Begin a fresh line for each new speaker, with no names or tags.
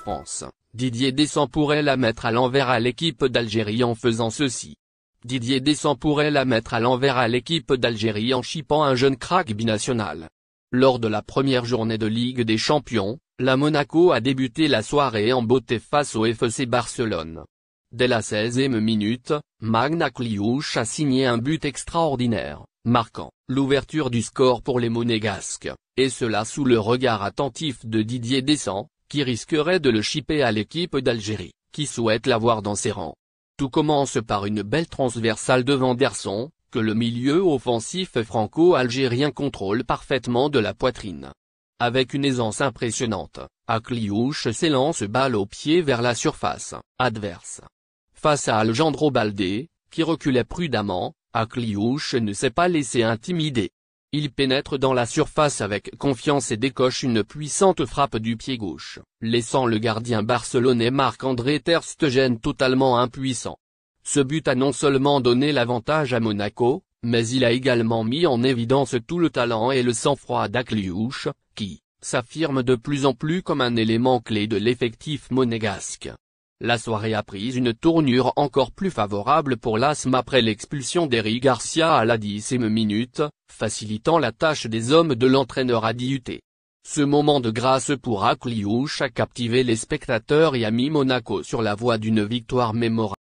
France, Didier Deschamps pourrait la mettre à l'envers à l'équipe d'Algérie en faisant ceci. Didier Deschamps pourrait la mettre à l'envers à l'équipe d'Algérie en chipant un jeune crack binational. Lors de la première journée de Ligue des Champions, la Monaco a débuté la soirée en beauté face au FC Barcelone. Dès la 16e minute, Magna Kliouch a signé un but extraordinaire, marquant l'ouverture du score pour les Monégasques, et cela sous le regard attentif de Didier Deschamps, qui risquerait de le chipper à l'équipe d'Algérie, qui souhaite l'avoir dans ses rangs. Tout commence par une belle transversale devant Derson, que le milieu offensif franco-algérien contrôle parfaitement de la poitrine. Avec une aisance impressionnante, Akliouche s'élance balle au pied vers la surface, adverse. Face à Alejandro Baldé, qui reculait prudemment, Akliouche ne s'est pas laissé intimider. Il pénètre dans la surface avec confiance et décoche une puissante frappe du pied gauche, laissant le gardien barcelonais Marc-André Ter Stegen totalement impuissant. Ce but a non seulement donné l'avantage à Monaco, mais il a également mis en évidence tout le talent et le sang-froid d'Akliouche, qui s'affirme de plus en plus comme un élément clé de l'effectif monégasque. La soirée a pris une tournure encore plus favorable pour l'asthme après l'expulsion d'Eric Garcia à la dixième minute, facilitant la tâche des hommes de l'entraîneur à DUT. Ce moment de grâce pour Akliouche a captivé les spectateurs et a mis Monaco sur la voie d'une victoire mémorable.